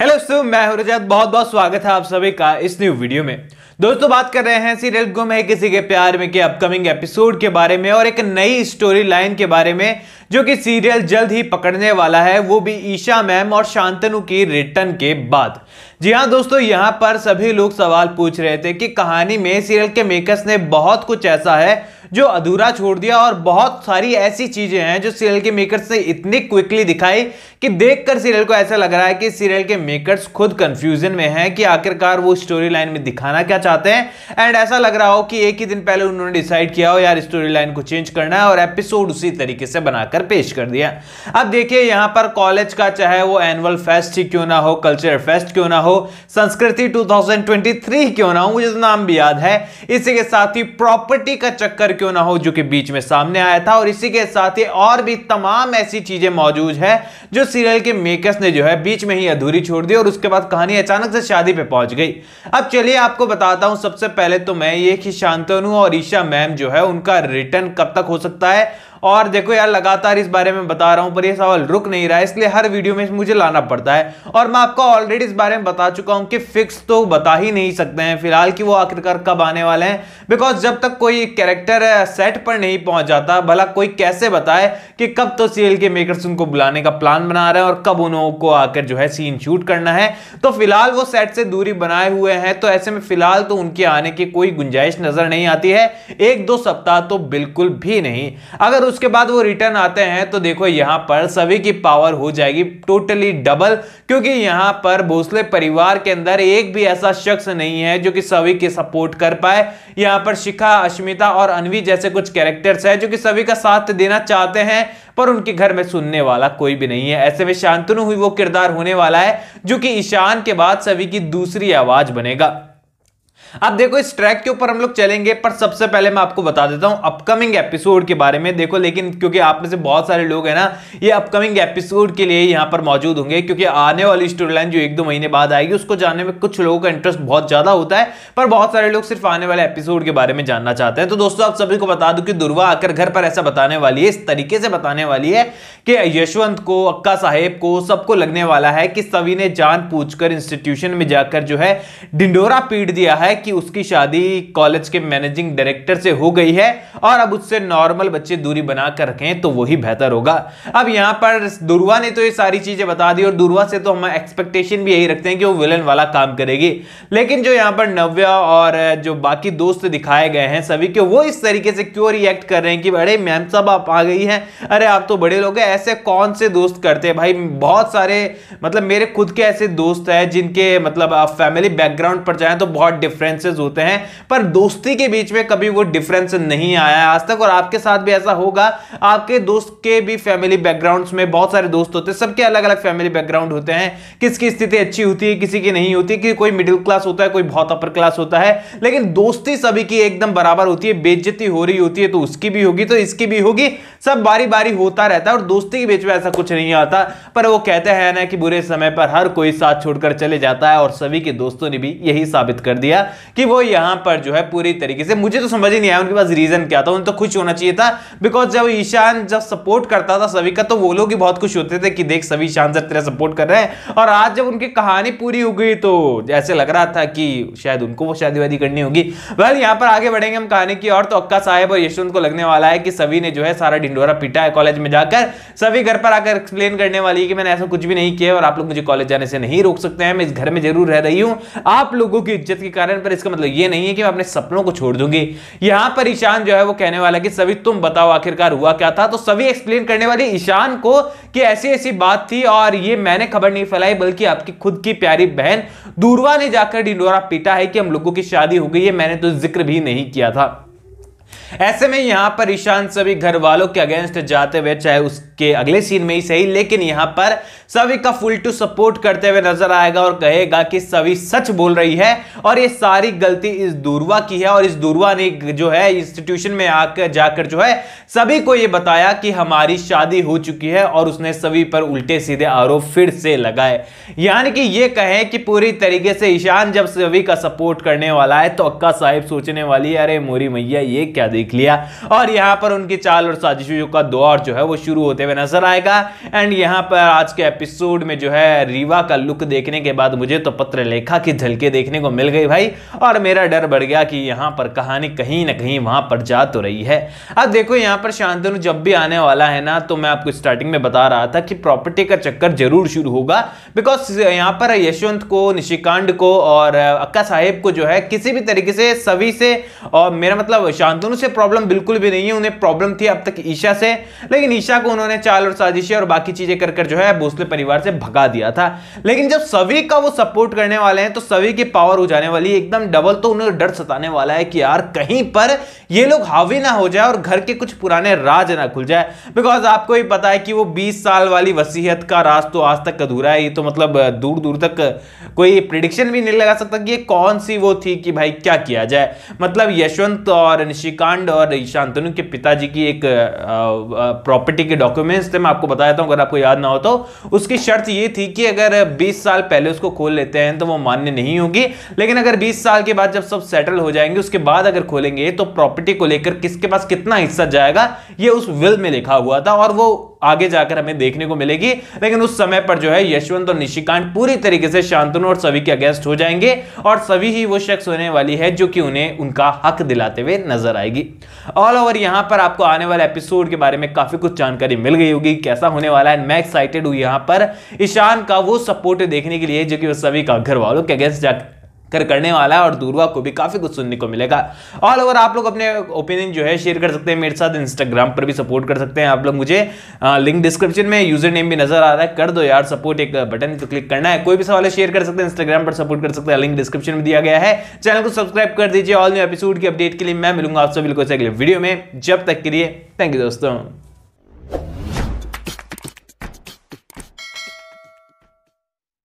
hello दोस्तों मैं हूं रजत बहुत बहुत स्वागत है आप सभी का इस न्यू वीडियो में दोस्तों बात कर रहे हैं सीरियल गुम है किसी के प्यार में के अपकमिंग एपिसोड के बारे में और एक नई स्टोरी लाइन के बारे में जो कि सीरियल जल्द ही पकड़ने वाला है वो भी ईशा मैम और शांतनु की रिटर्न के बाद जी हाँ दोस्तों यहाँ पर सभी लोग सवाल पूछ रहे थे कि कहानी में सीरियल के मेकर्स ने बहुत कुछ ऐसा है जो अधूरा छोड़ दिया और बहुत सारी ऐसी चीज़ें हैं जो सीरियल के मेकर्स ने इतनी क्विकली दिखाई कि देखकर सीरियल को ऐसा लग रहा है कि सीरियल के मेकर्स खुद कंफ्यूजन में हैं कि आखिरकार वो स्टोरी लाइन में दिखाना क्या चाहते हैं एंड ऐसा लग रहा हो कि एक ही दिन पहले उन्होंने डिसाइड किया हो यार स्टोरी लाइन को चेंज करना है और एपिसोड उसी तरीके से बनाकर पेश कर दिया अब देखिए यहां पर कॉलेज का चाहे वो एनुअल फेस्ट ही क्यों ना हो कल्चर फेस्ट क्यों ना हो संस्कृति 2023 क्यों ना हो मुझे तो नाम भी याद है इसी के साथ ही प्रॉपर्टी का चक्कर क्यों ना हो जो कि बीच में सामने आया था और इसी के साथ ही और भी तमाम ऐसी चीजें मौजूद है जो सीरियल के मेकर्स ने जो है बीच में ही अधूरी छोड़ दी और उसके बाद कहानी अचानक से शादी पे पहुंच गई अब चलिए आपको बता बताता हूं सबसे पहले तो मैं ये कि शांतनु और ईशा मैम जो है उनका रिटर्न कब तक हो सकता है और देखो यार लगातार इस बारे में बता रहा हूं पर यह सवाल रुक नहीं रहा है इसलिए हर वीडियो में मुझे लाना पड़ता है और मैं आपको ऑलरेडी इस बारे में बता चुका हूं कि फिक्स तो बता ही नहीं सकते हैं फिलहाल कि वो आखिरकार कब आने वाले हैं बिकॉज जब तक कोई कैरेक्टर सेट पर नहीं पहुंच जाता भला कोई कैसे बताए कि कब तो सीएल के मेकर्स उनको बुलाने का प्लान बना रहे हैं और कब उनको आकर जो है सीन शूट करना है तो फिलहाल वो सेट से दूरी बनाए हुए हैं तो ऐसे में फिलहाल तो उनके आने की कोई गुंजाइश नजर नहीं आती है एक दो सप्ताह तो बिल्कुल भी नहीं अगर उसके बाद वो रिटर्न आते हैं तो देखो यहाँ पर सभी की पावर हो जाएगी टोटली डबल क्योंकि यहाँ पर भोसले परिवार के अंदर एक भी ऐसा शख्स नहीं है जो कि सभी के सपोर्ट कर पाए यहाँ पर शिखा अश्मिता और अनवी जैसे कुछ कैरेक्टर्स है जो कि सभी का साथ देना चाहते हैं पर उनके घर में सुनने वाला कोई भी नहीं है ऐसे में शांतनु हुई वो किरदार होने वाला है जो कि ईशान के बाद सभी की दूसरी आवाज बनेगा अब देखो इस ट्रैक के ऊपर हम लोग चलेंगे पर सबसे पहले मैं आपको बता देता हूं अपकमिंग एपिसोड के बारे में देखो लेकिन क्योंकि आप में से बहुत सारे लोग हैं ना ये अपकमिंग एपिसोड के लिए यहां पर मौजूद होंगे क्योंकि आने वाली स्टोरी लाइन जो एक दो महीने बाद आएगी उसको जानने में कुछ लोगों का इंटरेस्ट बहुत ज्यादा होता है पर बहुत सारे लोग सिर्फ आने वाले एपिसोड के बारे में जानना चाहते हैं तो दोस्तों आप सभी को बता दू कि दुर्वा आकर घर पर ऐसा बताने वाली है इस तरीके से बताने वाली है कि यशवंत को अक्का साहेब को सबको लगने वाला है कि सभी ने जान पूछ इंस्टीट्यूशन में जाकर जो है डिंडोरा पीट दिया है कि उसकी शादी कॉलेज के मैनेजिंग डायरेक्टर से हो गई है और अब उससे नॉर्मल बच्चे दूरी बनाकर रखें तो वही बेहतर होगा अब यहाँ पर दुर्वा ने तो ये सारी चीज़ें बता दी और दुर्वा से तो हम एक्सपेक्टेशन भी यही रखते हैं कि वो विलन वाला काम करेगी लेकिन जो यहाँ पर नव्या और जो बाकी दोस्त दिखाए गए हैं सभी के वो इस तरीके से क्यों रिएक्ट कर रहे हैं कि अरे मैम साहब आप आ गई हैं अरे आप तो बड़े लोग हैं ऐसे कौन से दोस्त करते हैं भाई बहुत सारे मतलब मेरे खुद के ऐसे दोस्त हैं जिनके मतलब फैमिली बैकग्राउंड पर जाएँ तो बहुत डिफरेंट डिफरेंसेस होते हैं पर दोस्ती के बीच में कभी वो डिफरेंस नहीं आया है आज तक और आपके साथ भी ऐसा होगा आपके दोस्त के भी फैमिली बैकग्राउंड्स में बहुत सारे दोस्त होते हैं सबके अलग अलग फैमिली बैकग्राउंड होते हैं किसकी स्थिति अच्छी होती है किसी की नहीं होती कि कोई मिडिल क्लास होता है कोई बहुत अपर क्लास होता है लेकिन दोस्ती सभी की एकदम बराबर होती है बेज्जती हो रही होती है तो उसकी भी होगी तो इसकी भी होगी सब बारी बारी होता रहता है और दोस्ती के बीच में ऐसा कुछ नहीं आता पर वो कहते हैं ना कि बुरे समय पर हर कोई साथ छोड़कर चले जाता है और सभी के दोस्तों ने भी यही साबित कर दिया कि वो यहां पर जो है पूरी तरीके से मुझे तो समझ ही नहीं आया उनके पास रीजन क्या था उन्हें तो खुश होना चाहिए था बिकॉज जब ईशान जब सपोर्ट करता था सभी का तो वो लोग ही बहुत खुश होते थे कि देख सभी ईशान सर तेरा सपोर्ट कर रहे हैं और आज जब उनकी कहानी पूरी हो गई तो ऐसे लग रहा था कि शायद उनको वो शादी करनी होगी वह यहां पर आगे बढ़ेंगे हम कहानी की और तो अक्का साहेब और यशवंत को लगने वाला है कि सभी ने जो है सारा ढिंडोरा पिटा है कॉलेज में जाकर सभी घर पर आकर एक्सप्लेन करने वाली है कि मैंने ऐसा कुछ भी नहीं किया और आप लोग मुझे कॉलेज जाने से नहीं रोक सकते हैं मैं इस घर में जरूर रह रही हूं आप लोगों की इज्जत के कारण पर इसका मतलब ये नहीं है कि मैं अपने सपनों को छोड़ दूंगी यहां पर ईशान जो है वो कहने वाला कि सभी तुम बताओ आखिरकार हुआ क्या था तो सभी एक्सप्लेन करने वाली ईशान को कि ऐसी ऐसी बात थी और ये मैंने खबर नहीं फैलाई बल्कि आपकी खुद की प्यारी बहन दूरवा ने जाकर डिंडोरा पीटा है कि हम लोगों की शादी हो गई है मैंने तो जिक्र भी नहीं किया था ऐसे में यहां पर ईशान सभी घर वालों के अगेंस्ट जाते हुए चाहे उसके अगले सीन में ही सही लेकिन यहां पर सभी का फुल टू सपोर्ट करते हुए नजर आएगा और कहेगा कि सभी सच बोल रही है और ये सारी गलती इस दूरवा की है और इस दूरवा ने जो है इंस्टीट्यूशन में आकर जाकर जो है सभी को ये बताया कि हमारी शादी हो चुकी है और उसने सभी पर उल्टे सीधे आरोप फिर से लगाए यानी कि ये कहें कि पूरी तरीके से ईशान जब सभी का सपोर्ट करने वाला है तो अक्का साहिब सोचने वाली है अरे मोरी मैया ये क्या क्या देख लिया और यहाँ पर उनकी चाल और साजिशों का दौर जो है वो शुरू होते हुए नजर आएगा एंड यहाँ पर आज के एपिसोड में जो है रीवा का लुक देखने के बाद मुझे तो पत्र लेखा की झलके देखने को मिल गई भाई और मेरा डर बढ़ गया कि यहाँ पर कहानी कहीं ना कहीं वहाँ पर जा तो रही है अब देखो यहाँ पर शांतनु जब भी आने वाला है ना तो मैं आपको स्टार्टिंग में बता रहा था कि प्रॉपर्टी का चक्कर जरूर शुरू होगा बिकॉज यहाँ पर यशवंत को निशिकांड को और अक्का साहेब को जो है किसी भी तरीके से सभी से और मेरा मतलब शांतनु उसे प्रॉब्लम बिल्कुल भी नहीं है उन्हें प्रॉब्लम थी अब तक ईशा से लेकिन ईशा को उन्होंने चाल और साजिशें और बाकी चीजें कर कर जो है भोसले परिवार से भगा दिया था लेकिन जब सभी का वो सपोर्ट करने वाले हैं तो सभी की पावर हो जाने वाली है एकदम डबल तो उन्हें डर सताने वाला है कि यार कहीं पर ये लोग हावी ना हो जाए और घर के कुछ पुराने राज ना खुल जाए बिकॉज आपको ही पता है कि वो बीस साल वाली वसीहत का राज तो आज तक अधूरा है ये तो मतलब दूर दूर तक कोई प्रिडिक्शन भी नहीं लगा सकता कि ये कौन सी वो थी कि भाई क्या किया जाए मतलब यशवंत और निशिक श्रीकांत और शांतनु के पिताजी की एक प्रॉपर्टी के डॉक्यूमेंट्स थे मैं आपको बता देता हूँ अगर आपको याद ना हो तो उसकी शर्त ये थी कि अगर 20 साल पहले उसको खोल लेते हैं तो वो मान्य नहीं होगी लेकिन अगर 20 साल के बाद जब सब सेटल हो जाएंगे उसके बाद अगर खोलेंगे तो प्रॉपर्टी को लेकर किसके पास कितना हिस्सा जाएगा ये उस विल में लिखा हुआ था और वो आगे जाकर हमें देखने को मिलेगी लेकिन उस समय पर जो है यशवंत और निशिकांत पूरी तरीके से शांतनु और सभी के अगेंस्ट हो जाएंगे और सभी ही वो शख्स होने वाली है जो कि उन्हें उनका हक दिलाते हुए नजर आएगी ऑल ओवर यहाँ पर आपको आने वाले एपिसोड के बारे में काफी कुछ जानकारी मिल गई होगी कैसा होने वाला है मैं एक्साइटेड हूँ यहाँ पर ईशान का वो सपोर्ट देखने के लिए जो कि वो सभी का घर वालों के अगेंस्ट कर करने वाला है और दूरवा को भी काफ़ी कुछ सुनने को मिलेगा ऑल ओवर आप लोग अपने ओपिनियन जो है शेयर कर सकते हैं मेरे साथ इंस्टाग्राम पर भी सपोर्ट कर सकते हैं आप लोग मुझे आ, लिंक डिस्क्रिप्शन में यूजर नेम भी नजर आ रहा है कर दो यार सपोर्ट एक बटन तो क्लिक करना है कोई भी सवाल शेयर कर सकते हैं इंस्टाग्राम पर सपोर्ट कर सकते हैं लिंक डिस्क्रिप्शन में दिया गया है चैनल को सब्सक्राइब कर दीजिए ऑल न्यू एपिसोड की अपडेट के लिए मैं मिलूंगा आप सभी को अगले वीडियो में जब तक के लिए थैंक यू दोस्तों